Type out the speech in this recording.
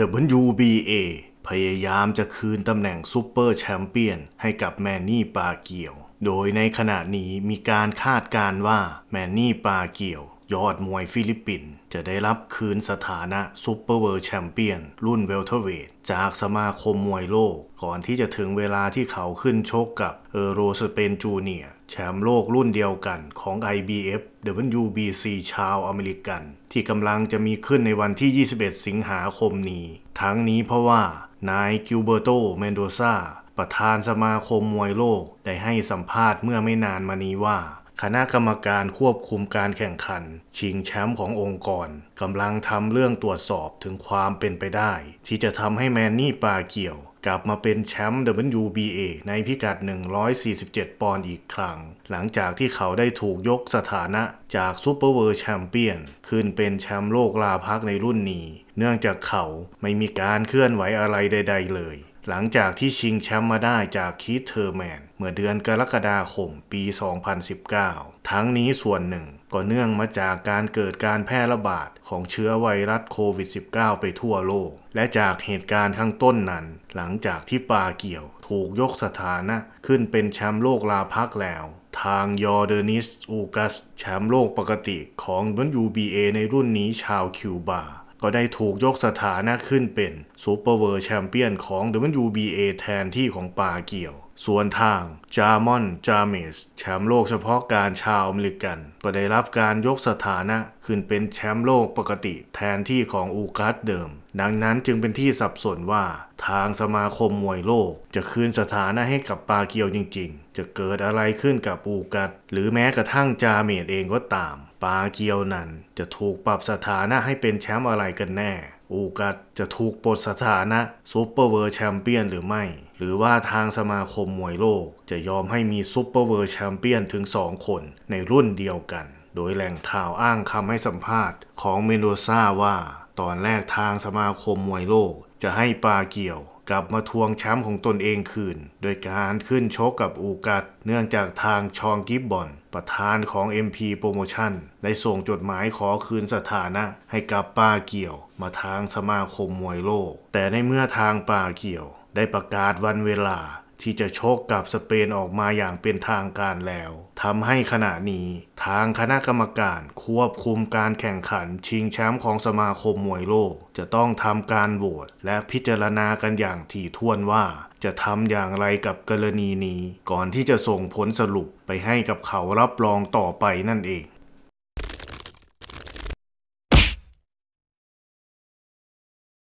WBA พยายามจะคืนตำแหน่งซูเปอร์แชมเปี้ยนให้กับแมนนี่ปาเกียว โดยในขณะนี้มีการคาดการว่าแมนนี่ปาเกียวยอดมวยฟิลิปปินส์จะได้รับคืนสถานะซูเปอร์เวิลด์แชมเปี้ยนรุ่นเวลเทเวตจากสมาคมมวยโลก ก่อนที่จะถึงเวลาที่เขาขึ้นชกกับเออโรสเปนจูเนียแชมป์โลกรุ่นเดียวกันของ IBF WBC ชาวอเมริกัน ที่กำลังจะมีขึ้นในวันที่ 21 สิงหาคมนี้ ทั้งนี้เพราะว่า นายกิลเบอร์โตเมนโดซาประธานสมาคมมวยโลก ได้ให้สัมภาษณ์เมื่อไม่นานมานี้ว่าคณะกรรมการควบคุมการแข่งขันชิงแชมป์ขององค์กรกำลังทำเรื่องตรวจสอบถึงความเป็นไปได้ที่จะทำให้แมนนี่ปาเกี่ยวกลับมาเป็นแชมป์ WBA ในพิกัด 147 ปอนด์อีกครั้ง หลังจากที่เขาได้ถูกยกสถานะจากซูเปอร์เวิร์แชมเปี้ยนขึ้นเป็นแชมป์โลกลาพักในรุ่นนี้ เนื่องจากเขาไม่มีการเคลื่อนไหวอะไรใดๆ เลยหลังจากที่ชิงแชมป์มาได้จากคีธเทอร์แมนเมื่อเดือนกรกฎาคมปี 2019 ทั้งนี้ส่วนหนึ่งก็เนื่องมาจากการเกิดการแพร่ระบาดของเชื้อไวรัสโควิด -19 ไปทั่วโลก และจากเหตุการณ์ข้างต้นนั้น หลังจากที่ปาเกี่ยวถูกยกสถานะขึ้นเป็นแชมป์โลกลาพักแล้ว ทางยอร์เดนิสอูกัสแชมป์โลกปกติของ WBA ในรุ่นนี้ชาวคิวบาก็ได้ถูกยกสถานะขึ้นเป็นซูเปอร์เวิร์แชมเปี้ยนของ WBA แทนที่ของปาเกียวส่วนทางจามอน จาเมส แชมป์โลกเฉพาะการชาวอเมริกันก็ได้รับการยกสถานะขึ้นเป็นแชมป์โลกปกติ แทนที่ของอูกัสเดิม ดังนั้นจึงเป็นที่สับสนว่า ทางสมาคมมวยโลก จะคืนสถานะให้กับปาเกียวจริง ๆ จะเกิดอะไรขึ้นกับอูกัสหรือแม้กระทั่งจาเมสเองก็ตาม ปาเกียวนั้นจะถูกปรับสถานะให้เป็นแชมป์อะไรกันแน่โอกาสจะถูกปลดสถานะซูเปอร์เวิร์แชมเปี้ยนหรือไม่ หรือว่าทางสมาคมมวยโลกจะยอมให้มีซูเปอร์เวิร์แชมเปี้ยนถึง2คนในรุ่นเดียวกัน โดยแหล่งข่าวอ้างคำให้สัมภาษณ์ของเมนโดซ่าว่าตอนแรกทางสมาคมมวยโลก จะให้ปาเกี่ยวกลับมาทวงแชมป์ของตนเองคืน โดยการขึ้นชกกับอูกัดเนื่องจากทางชองกิบบอน ประธานของ MP โปรโมชั่นได้ส่งจดหมายขอคืนสถานะให้กับปาเกี่ยวมาทางสมาคมมวยโลก แต่ในเมื่อทางปาเกี่ยว ได้ประกาศวันเวลาที่จะชกกับสเปนออกมาอย่างเป็นทางการแล้ว ทำให้ขณะนี้ ทางคณะกรรมการควบคุมการแข่งขัน ชิงแชมป์ของสมาคมมวยโลก จะต้องทำการโหวตและพิจารณากันอย่างถี่ถ้วนว่า จะทำอย่างไรกับกรณีนี้ก่อนที่จะส่งผลสรุปไปให้กับเขารับรองต่อไปนั่นเอง